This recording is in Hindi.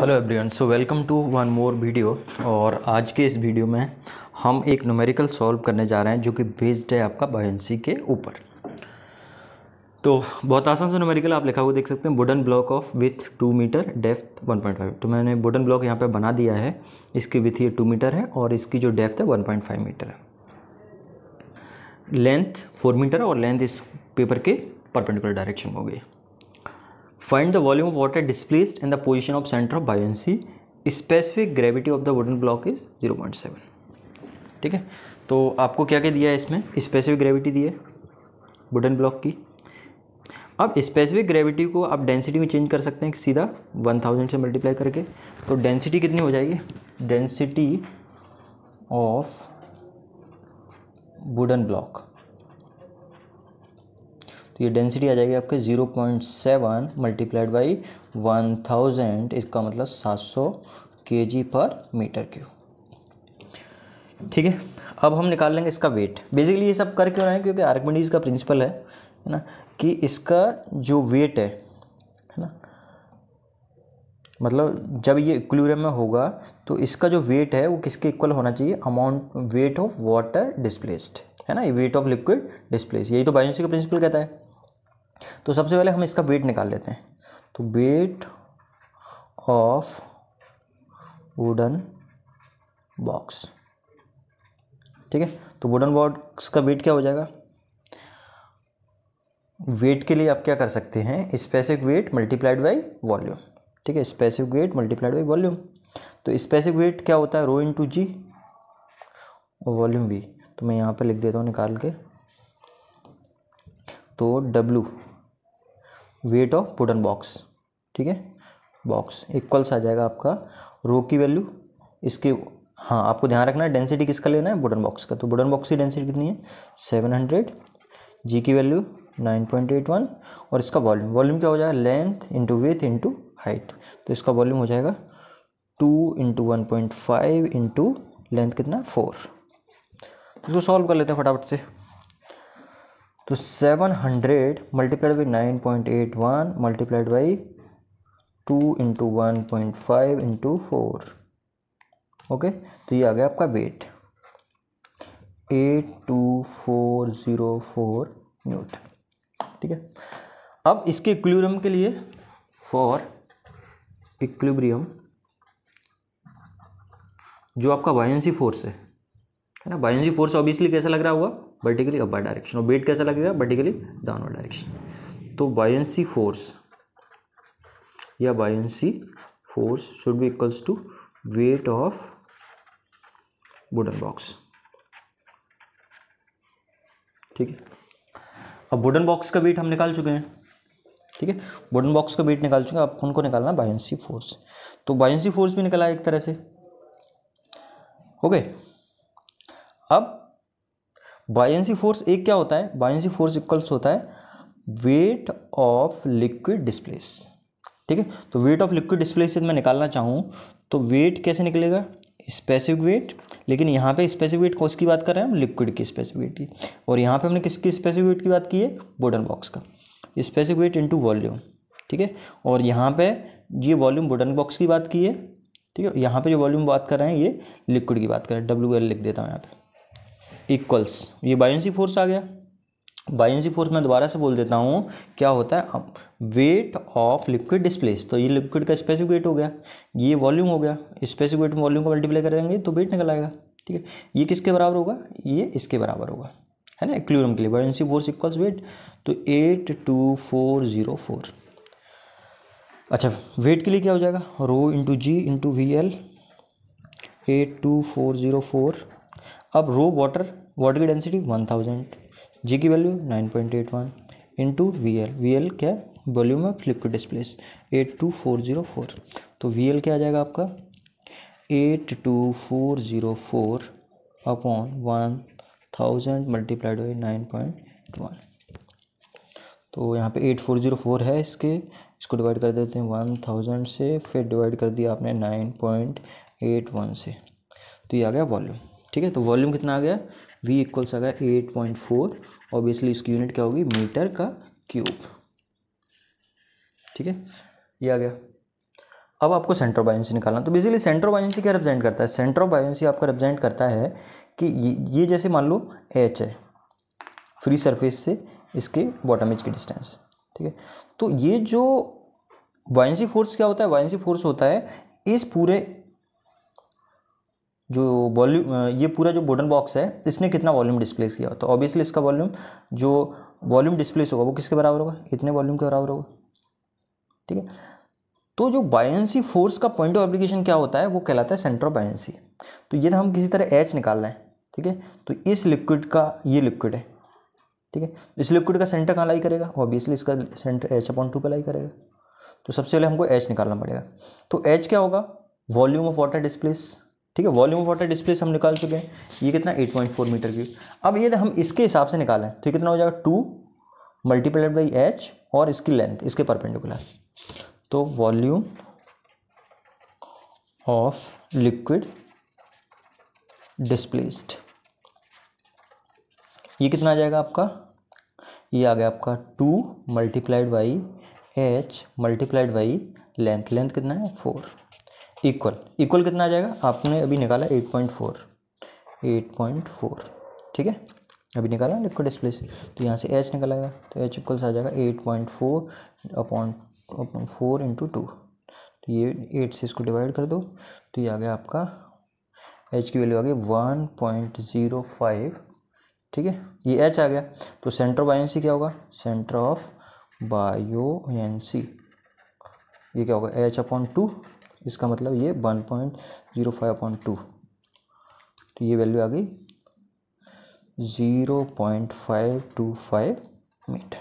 Hello everyone so welcome to one more video और आज के इस वीडियो में हम एक न्यूमेरिकल सॉल्व करने जा रहे हैं जो कि बेस्ड है आपका बायोन्सी के ऊपर तो बहुत आसान से न्यूमेरिकल आप लिखा हुआ देख सकते हैं wooden block of with two metre depth one point five तो मैंने वुडन ब्लॉक यहाँ पर बना दिया है इसकी विथ ये टू मीटर है और इसकी जो डेफ्थ है वन पॉइंट फाइव मीटर है लेंथ फोर मीटर और लेंथ इस पेपर के परपेंडिकुलर डायरेक्शन में हो गई find the volume of water displaced in the position of centre of center specific gravity of the wooden block is zero point seven ठीक है तो आपको क्या क्या दिया है इसमें स्पेसिफिक ग्रेविटी दी है वुडन ब्लॉक की अब स्पेसिफिक ग्रेविटी को आप डेंसिटी में चेंज कर सकते हैं सीधा वन थाउजेंड से मल्टीप्लाई करके तो डेंसिटी कितनी हो जाएगी डेंसिटी ऑफ वुडन ब्लॉक तो ये डेंसिटी आ जाएगी आपके zero point seven multiplied by one thousand इसका मतलब सात सौ के जी पर मीटर क्यूब ठीक है अब हम निकाल लेंगे इसका वेट बेसिकली ये सब कर क्यों रहे हैं क्योंकि आर्कमेडीज का प्रिंसिपल है है ना कि इसका जो वेट है है ना मतलब जब ये इक्वलिब्रियम में होगा तो इसका जो वेट है वो किसके इक्वल होना चाहिए amount weight of water displaced है ना ये वेट ऑफ लिक्विड डिस्प्लेस यही तो बायोसी का प्रिंसिपल कहता है तो सबसे पहले हम इसका वेट निकाल लेते हैं तो वेट ऑफ वुडन बॉक्स ठीक है तो वुडन बॉक्स का वेट क्या हो जाएगा वेट के लिए आप क्या कर सकते हैं specific weight multiplied by volume ठीक है specific weight multiplied by volume तो स्पेसिफिक वेट क्या होता है रो इन टू जी और वॉल्यूम वी तो मैं यहाँ पे लिख देता हूँ निकाल के तो W weight of wooden box ठीक है बॉक्स इक्वल्स आ जाएगा आपका रो की वैल्यू इसके हाँ आपको ध्यान रखना है डेंसिटी किसका लेना है बुडन बॉक्स का तो बुडन बॉक्स की डेंसिटी कितनी है सेवन हंड्रेड जी की value nine point eight one और इसका वॉल्यूम वॉल्यूम क्या हो जाएगा length into width into height तो इसका वॉल्यूम हो जाएगा two into one point five into length कितना फोर इसको सॉल्व कर लेते हैं फटाफट से तो seven hundred multiplied by nine point eight one multiplied by two into one point five into four okay तो ये आ गया आपका weight eight two four zero four newton ठीक है अब इसके इक्विलिब्रियम के लिए फॉर इक्विलिब्रियम जो आपका वायंसी फोर्स है है ना बायोजी फोर्स ऑब्वियसली कैसा लग रहा होगा वर्टिकली अपर डायरेक्शन और वेट कैसा लगेगा वर्टिकली डाउनवर्ड डायरेक्शन तो बायोन्सी फोर्स या buoyancy force should be equals to weight of wooden box ठीक है अब वुडन बॉक्स का वेट हम निकाल चुके हैं ठीक है वुडन बॉक्स का वेट निकाल चुके हैं अब उनको निकालना बायोन्सी फोर्स तो बायोन्सी फोर्स भी निकला एक तरह से ओके okay. अब बायोन्सी फोर्स एक क्या होता है बायोन्सी फोर्स इक्वल्स होता है वेट ऑफ लिक्विड डिस्प्लेस ठीक है तो वेट ऑफ लिक्विड डिस्प्लेस यदि मैं निकालना चाहूँ तो वेट कैसे निकलेगा स्पेसिफिक वेट लेकिन यहाँ पे स्पेसिफिक वेट कौन की बात कर रहे हैं हम लिक्विड की स्पेसिफिक वेट की और यहाँ पे हमने किसकी स्पेसिफिक वेट की बात की है बोडन बॉक्स का स्पेसिफिक वेट इंटू वॉल्यूम ठीक है और यहाँ पे ये वॉल्यूम बोडन बॉक्स की बात की है ठीक है यहाँ पे जो वॉल्यूम बात कर रहे हैं ये लिक्विड की बात कर रहे हैं डब्ल्यू एल लिख देता हूँ यहाँ पर इक्वल्स ये बायोन्सी फोर्स आ गया बायोन्सी फोर्स मैं दोबारा से बोल देता हूँ क्या होता है वेट ऑफ लिक्विड डिस्प्लेस तो ये लिक्विड का स्पेसिफिक वेट हो गया ये वॉल्यूम हो गया स्पेसिफिक वेट वॉल्यूम को मल्टीप्लाई करेंगे तो वेट निकल आएगा ठीक है ये किसके बराबर होगा ये इसके बराबर होगा है ना एक्ल्यूरम के लिए बायोन्सी फोर्स इक्वल्स वेट तो eight two four zero four अच्छा वेट के लिए क्या हो जाएगा rho into g into V L eight two four zero four अब रो वाटर वाटर की डेंसिटी वन थाउजेंड जी की value nine point eight one into V L V L क्या volume of liquid displace eight two four zero four तो वी एल क्या आ जाएगा आपका eight two four zero four upon one thousand multiplied by nine point one तो यहाँ पे एट फोर जीरो फोर है इसके इसको डिवाइड कर देते हैं वन थाउजेंड से फिर डिवाइड कर दिया आपने नाइन पॉइंट एट वन से तो ये आ गया वॉल्यूम ठीक है तो वॉल्यूम कितना आ गया वी इक्वल्स आ गया एट पॉइंट फोर ऑब्वियसली इसकी यूनिट क्या होगी मीटर का क्यूब ठीक है ये आ गया अब आपको सेंट्रो ऑफ निकालना तो बेसिकली सेंट्रो ऑफ क्या रिप्रेजेंट करता है सेंट्रो ऑफ आपका रिप्रेजेंट करता है कि ये जैसे मान लो एच है फ्री सरफेस से इसके बॉटम एज की डिस्टेंस ठीक है तो ये जो बायोन्सी फोर्स क्या होता है बायोन्सी फोर्स होता है इस पूरे जो वॉल्यूम ये पूरा जो बॉटन बॉक्स है इसने कितना वॉल्यूम डिस्प्लेस किया तो ऑब्वियसली इसका वॉल्यूम जो वॉल्यूम डिस्प्लेस होगा वो किसके बराबर होगा इतने वॉल्यूम के बराबर होगा ठीक है तो जो बायंसी फोर्स का पॉइंट ऑफ एप्लीकेशन क्या होता है वो कहलाता है सेंटर ऑफ बायंसी तो ये तो हम किसी तरह एच रहे हैं ठीक है तो इस लिक्विड का ये लिक्विड है ठीक है इस लिक्विड का सेंटर कहाँ लाई करेगा ऑब्वियसली इसका सेंटर एच अपॉन टू पर लाई करेगा तो सबसे पहले हमको एच निकालना पड़ेगा तो एच क्या होगा वॉल्यूम ऑफ वाटर डिस्प्लेस ठीक है वॉल्यूम ऑफ वाटर डिस्प्ले हम निकाल चुके हैं ये कितना 8.4 मीटर क्यूब अब ये हम इसके हिसाब से निकालें तो कितना हो जाएगा टू मल्टीप्लाइड बाई एच और इसकी लेंथ इसके परपेंडिकुलर तो वॉल्यूम ऑफ लिक्विड डिस्प्लेस्ड ये कितना आ जाएगा आपका ये आ गया आपका two multiplied by H multiplied by length length कितना है फोर इक्वल इक्वल कितना आ जाएगा आपने अभी निकाला eight point four eight point four ठीक है अभी निकाला लिक्विड डिस्प्ले से तो यहाँ से एच निकल तो एच इक्वल आ जाएगा eight point four upon upon four into two तो ये एट से इसको डिवाइड कर दो तो ये आ गया आपका एच की वैल्यू आ गई वन पॉइंट ज़ीरो फाइव ठीक है ये एच आ गया तो सेंटर ऑफ आई क्या होगा सेंटर ऑफ बायोएनसी ये क्या होगा एच अपॉन टू इसका मतलब ये one point zero five point two तो ये वैल्यू आ गई zero point five two five metre